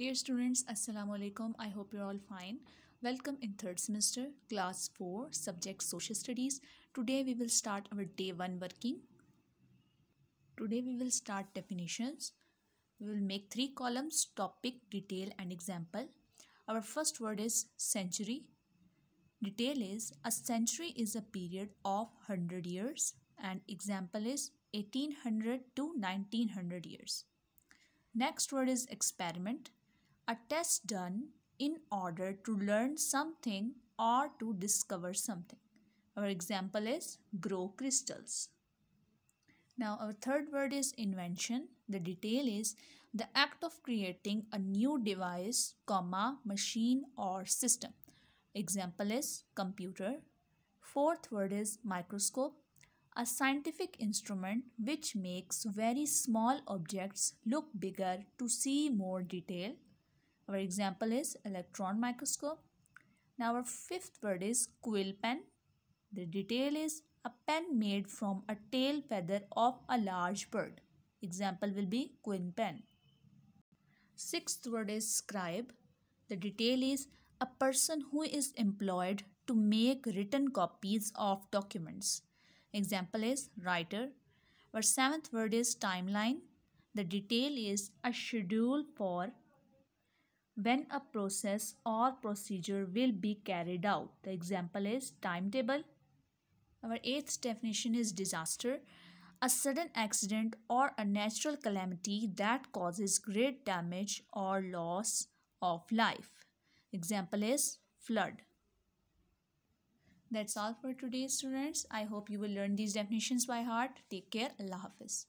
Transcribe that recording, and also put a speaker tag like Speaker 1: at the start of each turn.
Speaker 1: Dear students, Assalamu alaikum. I hope you're all fine. Welcome in third semester, class 4, subject social studies. Today we will start our day 1 working. Today we will start definitions. We will make three columns, topic, detail and example. Our first word is century. Detail is a century is a period of 100 years and example is 1800 to 1900 years. Next word is experiment a test done in order to learn something or to discover something. Our example is grow crystals. Now our third word is invention. The detail is the act of creating a new device, comma, machine or system. Example is computer. Fourth word is microscope, a scientific instrument which makes very small objects look bigger to see more detail. Our example is electron microscope. Now our fifth word is quill pen. The detail is a pen made from a tail feather of a large bird. Example will be quill pen. Sixth word is scribe. The detail is a person who is employed to make written copies of documents. Example is writer. Our seventh word is timeline. The detail is a schedule for when a process or procedure will be carried out. The example is timetable. Our eighth definition is disaster. A sudden accident or a natural calamity that causes great damage or loss of life. Example is flood. That's all for today students. I hope you will learn these definitions by heart. Take care. Allah Hafiz.